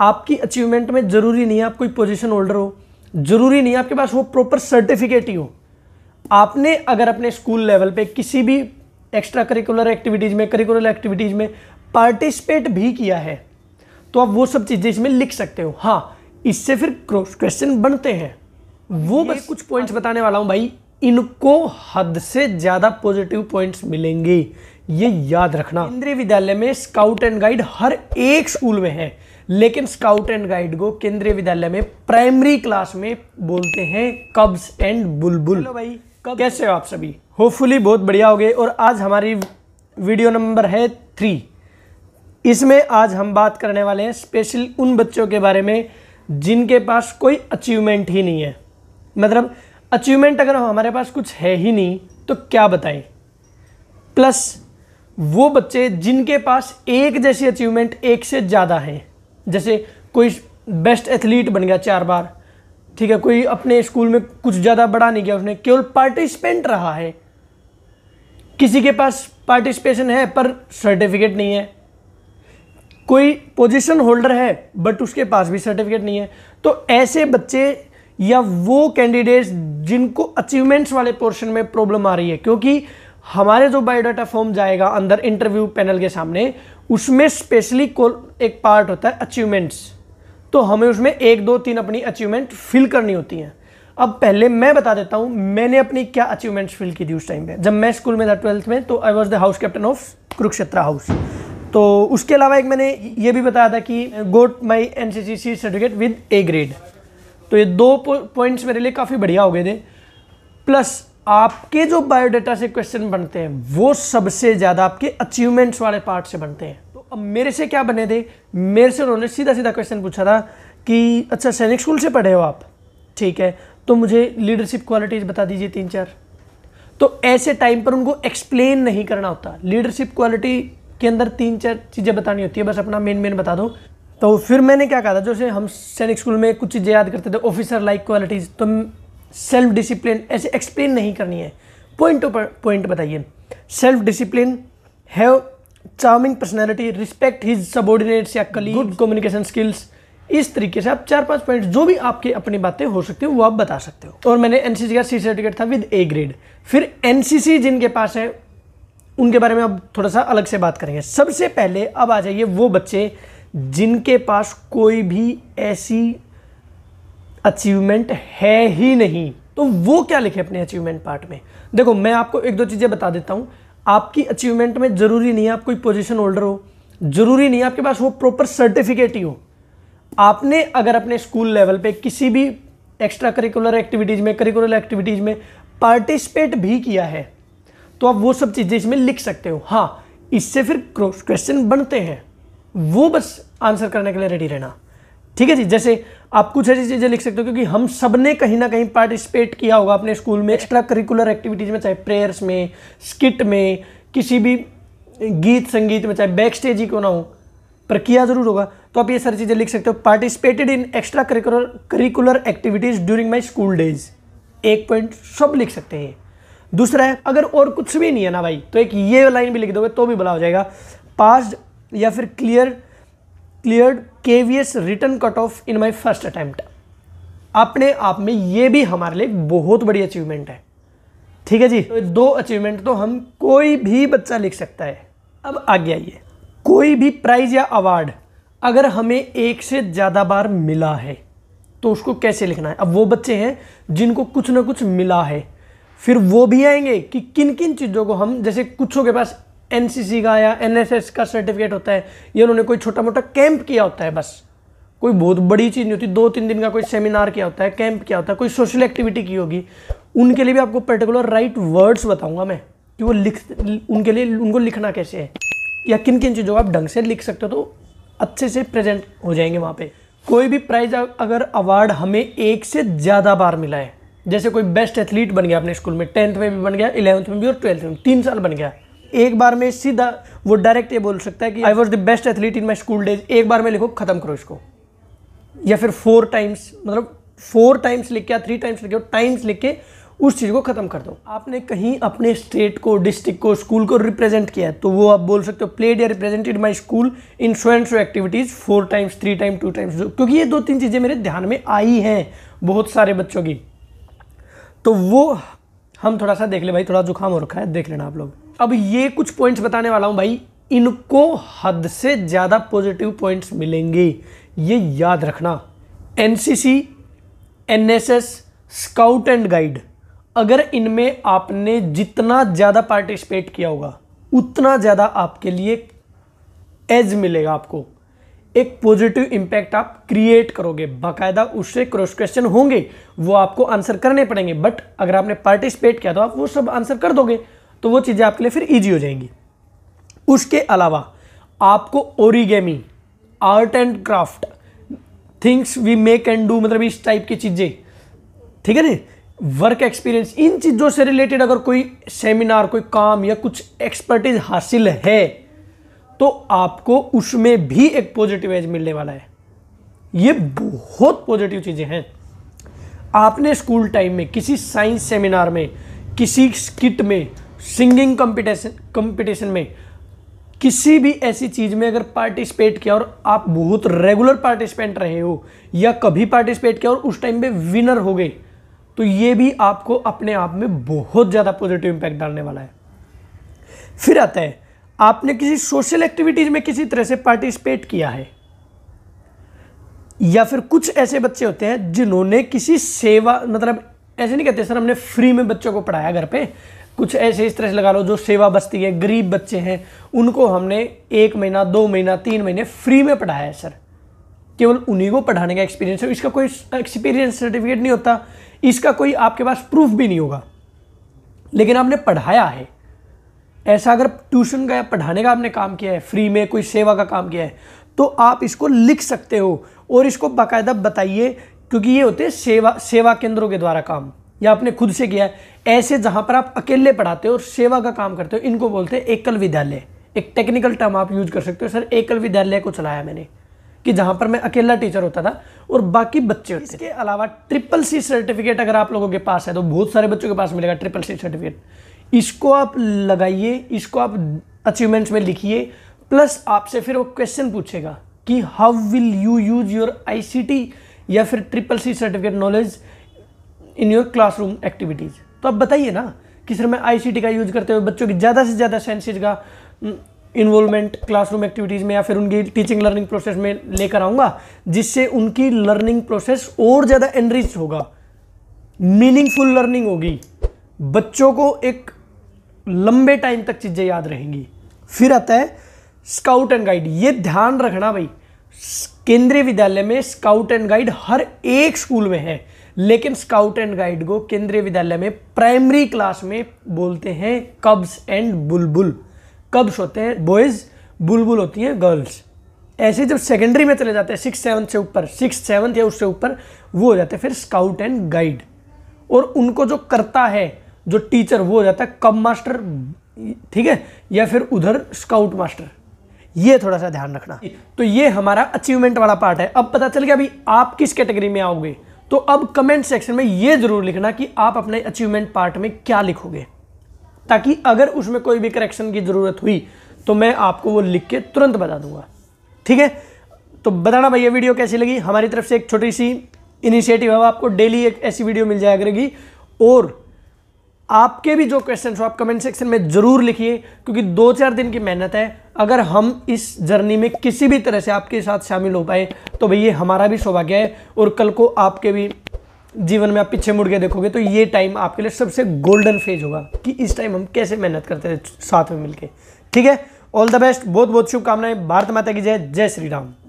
आपकी अचीवमेंट में ज़रूरी नहीं है आप कोई पोजीशन होल्डर हो ज़रूरी नहीं है आपके पास वो प्रॉपर सर्टिफिकेट ही हो आपने अगर अपने स्कूल लेवल पे किसी भी एक्स्ट्रा करिकुलर एक्टिविटीज़ में करिकुलर एक्टिविटीज़ में पार्टिसिपेट भी किया है तो आप वो सब चीज़ें इसमें लिख सकते हो हाँ इससे फिर क्वेश्चन बनते हैं वो बस कुछ पॉइंट्स बताने वाला हूँ भाई इनको हद से ज़्यादा पॉजिटिव पॉइंट्स मिलेंगे ये याद रखना केंद्रीय विद्यालय में स्काउट एंड गाइड हर एक स्कूल में है लेकिन स्काउट एंड गाइड को केंद्रीय विद्यालय में प्राइमरी क्लास में बोलते हैं कब्स एंड बुलबुल भाई कब कैसे हो आप सभी होपफुली बहुत बढ़िया हो गए और आज हमारी वीडियो नंबर है थ्री इसमें आज हम बात करने वाले हैं स्पेशल उन बच्चों के बारे में जिनके पास कोई अचीवमेंट ही नहीं है मतलब अचीवमेंट अगर हमारे पास कुछ है ही नहीं तो क्या बताएं प्लस वो बच्चे जिनके पास एक जैसी अचीवमेंट एक से ज़्यादा हैं जैसे कोई बेस्ट एथलीट बन गया चार बार ठीक है कोई अपने स्कूल में कुछ ज़्यादा बड़ा नहीं किया उसने केवल पार्टिसिपेंट रहा है किसी के पास पार्टिसिपेशन है पर सर्टिफिकेट नहीं है कोई पोजीशन होल्डर है बट उसके पास भी सर्टिफिकेट नहीं है तो ऐसे बच्चे या वो कैंडिडेट्स जिनको अचीवमेंट्स वाले पोर्शन में प्रॉब्लम आ रही है क्योंकि हमारे जो बायोडाटा फॉर्म जाएगा अंदर इंटरव्यू पैनल के सामने उसमें स्पेशली एक पार्ट होता है अचीवमेंट्स तो हमें उसमें एक दो तीन अपनी अचीवमेंट फिल करनी होती हैं अब पहले मैं बता देता हूँ मैंने अपनी क्या अचीवमेंट्स फिल की थी उस टाइम पे जब मैं स्कूल में था ट्वेल्थ में तो I was the house captain of Kurukshetra house तो उसके अलावा एक मैंने ये भी बताया था कि got my N C C C certificate with A grade तो ये दो पॉइंट्स मेरे लिए काफ़ी बढ़िया हो गए थे प्लस आपके जो बायोडाटा से क्वेश्चन बनते हैं वो सबसे ज़्यादा आपके अचीवमेंट्स वाले पार्ट से बनते हैं तो अब मेरे से क्या बने थे मेरे से उन्होंने सीधा सीधा क्वेश्चन पूछा था कि अच्छा सैनिक स्कूल से पढ़े हो आप ठीक है तो मुझे लीडरशिप क्वालिटीज़ बता दीजिए तीन चार तो ऐसे टाइम पर उनको एक्सप्लेन नहीं करना होता लीडरशिप क्वालिटी के अंदर तीन चार चीज़ें बतानी होती है बस अपना मेन मेन बता दो तो फिर मैंने क्या कहा था जैसे हम सैनिक स्कूल में कुछ चीज़ें याद करते थे ऑफिसर लाइक क्वालिटीज़ तो सेल्फ डिसिप्लिन ऐसे एक्सप्लेन नहीं करनी है पॉइंटों पर पॉइंट बताइए self discipline have charming personality respect his subordinates या कली गुड कम्युनिकेशन स्किल्स इस तरीके से आप चार पांच पॉइंट जो भी आपके अपनी बातें हो सकती हैं वो आप बता सकते हो और मैंने एन का सी सर्टिफिकेट था विद ए ग्रेड फिर एन जिनके पास है उनके बारे में अब थोड़ा सा अलग से बात करेंगे सबसे पहले अब आ जाइए वो बच्चे जिनके पास कोई भी ऐसी अचीवमेंट है ही नहीं तो वो क्या लिखे अपने अचीवमेंट पार्ट में देखो मैं आपको एक दो चीज़ें बता देता हूँ आपकी अचीवमेंट में ज़रूरी नहीं है आप कोई पोजिशन होल्डर हो ज़रूरी नहीं है आपके पास वो प्रॉपर सर्टिफिकेट ही हो आपने अगर अपने स्कूल लेवल पे किसी भी एक्स्ट्रा करिकुलर एक्टिविटीज़ में करिकुलर एक्टिविटीज़ में पार्टिसिपेट भी किया है तो आप वो सब चीज़ें इसमें लिख सकते हो हाँ इससे फिर क्वेश्चन बनते हैं वो बस आंसर करने के लिए रेडी रहना ठीक है जी जैसे आप कुछ ऐसी चीज़ें लिख सकते हो क्योंकि हम सब ने कहीं ना कहीं पार्टिसिपेट किया होगा अपने स्कूल में एक्स्ट्रा करिकुलर एक्टिविटीज़ में चाहे प्रेयर्स में स्किट में किसी भी गीत संगीत में चाहे बैक स्टेज ही क्यों ना हो पर किया ज़रूर होगा तो आप ये सारी चीज़ें लिख सकते हो participated in extra curricular curricular activities during my school days एक पॉइंट सब लिख सकते हैं दूसरा है अगर और कुछ भी नहीं है ना भाई तो एक ये लाइन भी लिख दोगे तो भी भला हो जाएगा पास्ट या फिर clear clear KVS written cut off in my first attempt अपने आप में ये भी हमारे लिए बहुत बड़ी अचीवमेंट है ठीक है जी तो दो अचीवमेंट तो हम कोई भी बच्चा लिख सकता है अब आगे आइए कोई भी प्राइज़ या अवार्ड अगर हमें एक से ज़्यादा बार मिला है तो उसको कैसे लिखना है अब वो बच्चे हैं जिनको कुछ ना कुछ मिला है फिर वो भी आएंगे कि किन किन चीज़ों को हम जैसे कुछों के पास एनसीसी का या एनएसएस का सर्टिफिकेट होता है या उन्होंने कोई छोटा मोटा कैंप किया होता है बस कोई बहुत बड़ी चीज़ नहीं होती दो तीन दिन का कोई सेमिनार किया होता है कैंप किया होता है कोई सोशल एक्टिविटी की होगी उनके लिए भी आपको पर्टिकुलर राइट वर्ड्स बताऊंगा मैं कि वो लिख उनके लिए उनको लिखना कैसे है या किन किन चीज़ों को आप ढंग से लिख सकते हो तो अच्छे से प्रेजेंट हो जाएंगे वहाँ पर कोई भी प्राइज अगर अवार्ड हमें एक से ज़्यादा बार मिला है जैसे कोई बेस्ट एथलीट बन गया अपने स्कूल में टेंथ में भी बन गया इलेवंथ में भी और ट्वेल्थ में तीन साल बन गया एक बार में सीधा वो डायरेक्ट ये बोल सकता है कि I was the best athlete in my school days एक बार में लिखो ख़त्म करो इसको या फिर फोर टाइम्स मतलब फोर टाइम्स लिख के या थ्री टाइम्स लिखे टाइम्स लिख के उस चीज़ को ख़त्म कर दो आपने कहीं अपने स्टेट को डिस्ट्रिक्ट को स्कूल को रिप्रेजेंट किया है तो वो आप बोल सकते हो प्लेड या represented my school in show and show activities four times three time two times क्योंकि ये दो तीन चीज़ें मेरे ध्यान में आई हैं बहुत सारे बच्चों की तो वो हम थोड़ा सा देख ले भाई थोड़ा जुकाम हो रखा है देख लेना आप लोग अब ये कुछ पॉइंट्स बताने वाला हूं भाई इनको हद से ज़्यादा पॉजिटिव पॉइंट्स मिलेंगे ये याद रखना N C C N S S scout and guide अगर इनमें आपने जितना ज़्यादा पार्टिसिपेट किया होगा उतना ज़्यादा आपके लिए एज मिलेगा आपको एक पॉजिटिव इंपैक्ट आप क्रिएट करोगे बाकायदा उससे क्रॉस क्वेश्चन होंगे वो आपको आंसर करने पड़ेंगे बट अगर आपने पार्टिसिपेट किया तो आप वो सब आंसर कर दोगे तो वो चीज़ें आपके लिए फिर ईजी हो जाएंगी उसके अलावा आपको origami art and craft things we make and do मतलब इस टाइप की चीज़ें ठीक है ना वर्क एक्सपीरियंस इन चीज़ों से रिलेटेड अगर कोई सेमिनार कोई काम या कुछ एक्सपर्टीज हासिल है तो आपको उसमें भी एक पॉजिटिव एज मिलने वाला है ये बहुत पॉजिटिव चीज़ें हैं आपने स्कूल टाइम में किसी साइंस सेमिनार में किसी स्किट में सिंगिंग कंपटीशन कंपटीशन में किसी भी ऐसी चीज़ में अगर पार्टिसिपेट किया और आप बहुत रेगुलर पार्टिसिपेंट रहे हो या कभी पार्टिसिपेट किया और उस टाइम पे विनर हो गए तो ये भी आपको अपने आप में बहुत ज़्यादा पॉजिटिव इम्पैक्ट डालने वाला है फिर आता है आपने किसी सोशल एक्टिविटीज़ में किसी तरह से पार्टिसिपेट किया है या फिर कुछ ऐसे बच्चे होते हैं जिन्होंने किसी सेवा मतलब ऐसे नहीं कहते सर हमने फ्री में बच्चों को पढ़ाया घर पे कुछ ऐसे इस तरह से लगा लो जो सेवा बस्ती है गरीब बच्चे हैं उनको हमने एक महीना दो महीना तीन महीने फ्री में पढ़ाया है सर केवल उन्हीं को पढ़ाने का एक्सपीरियंस है इसका कोई एक्सपीरियंस सर्टिफिकेट नहीं होता इसका कोई आपके पास प्रूफ भी नहीं होगा लेकिन आपने पढ़ाया है ऐसा अगर ट्यूशन का या पढ़ाने का आपने काम किया है फ्री में कोई सेवा का काम किया है तो आप इसको लिख सकते हो और इसको बाकायदा बताइए क्योंकि ये होते हैं सेवा सेवा केंद्रों के द्वारा काम या आपने खुद से किया है ऐसे जहाँ पर आप अकेले पढ़ाते हो और सेवा का काम करते हो इनको बोलते हैं एकल विद्यालय एक टेक्निकल टर्म आप यूज कर सकते हो सर एकल विद्यालय को चलाया मैंने कि जहाँ पर मैं अकेला टीचर होता था और बाकी बच्चे होते इसके अलावा ट्रिपल सी सर्टिफिकेट अगर आप लोगों के पास है तो बहुत सारे बच्चों के पास मिलेगा ट्रिपल सी सर्टिफिकेट इसको आप लगाइए इसको आप अचीवमेंट्स में लिखिए प्लस आपसे फिर वो क्वेश्चन पूछेगा कि how will you use your I या फिर triple C certificate knowledge in your classroom activities तो आप बताइए ना कि सर मैं आईसीटी का यूज़ करते हुए बच्चों की ज़्यादा से ज़्यादा सेंसेज का इन्वॉल्वमेंट क्लासरूम एक्टिविटीज़ में या फिर उनकी टीचिंग लर्निंग प्रोसेस में लेकर आऊंगा जिससे उनकी लर्निंग प्रोसेस और ज़्यादा एनरिच होगा मीनिंगफुल लर्निंग होगी बच्चों को एक लंबे टाइम तक चीज़ें याद रहेंगी फिर आता है स्काउट एंड गाइड ये ध्यान रखना भाई केंद्रीय विद्यालय में स्काउट एंड गाइड हर एक स्कूल में है लेकिन स्काउट एंड गाइड को केंद्रीय विद्यालय में प्राइमरी क्लास में बोलते हैं कब्स एंड बुलबुल कब्स होते हैं बॉयज़ बुलबुल होती हैं गर्ल्स ऐसे जब सेकेंडरी में चले जाते हैं सिक्स सेवन्थ से ऊपर सिक्स सेवन्थ या उससे ऊपर वो हो जाते हैं फिर स्काउट एंड गाइड और उनको जो करता है जो टीचर वो हो जाता है कब मास्टर ठीक है या फिर उधर स्काउट मास्टर ये थोड़ा सा ध्यान रखना तो ये हमारा अचीवमेंट वाला पार्ट है अब पता चल गया अभी आप किस कैटेगरी में आओगे तो अब कमेंट सेक्शन में ये ज़रूर लिखना कि आप अपने अचीवमेंट पार्ट में क्या लिखोगे ताकि अगर उसमें कोई भी करेक्शन की ज़रूरत हुई तो मैं आपको वो लिख के तुरंत बता दूंगा ठीक है तो बताना भाई ये वीडियो कैसी लगी हमारी तरफ से एक छोटी सी इनिशिएटिव है आपको डेली एक ऐसी वीडियो मिल जाया करेगी और आपके भी जो क्वेश्चन हो आप कमेंट सेक्शन में ज़रूर लिखिए क्योंकि दो चार दिन की मेहनत है अगर हम इस जर्नी में किसी भी तरह से आपके साथ शामिल हो पाए तो भाई ये हमारा भी सौभाग्य है और कल को आपके भी जीवन में आप पीछे मुड़ के देखोगे तो ये टाइम आपके लिए सबसे गोल्डन फेज होगा कि इस टाइम हम कैसे मेहनत करते थे साथ में मिलकर ठीक है ऑल द बेस्ट बहुत बहुत शुभकामनाएं भारत माता की जय जय श्री राम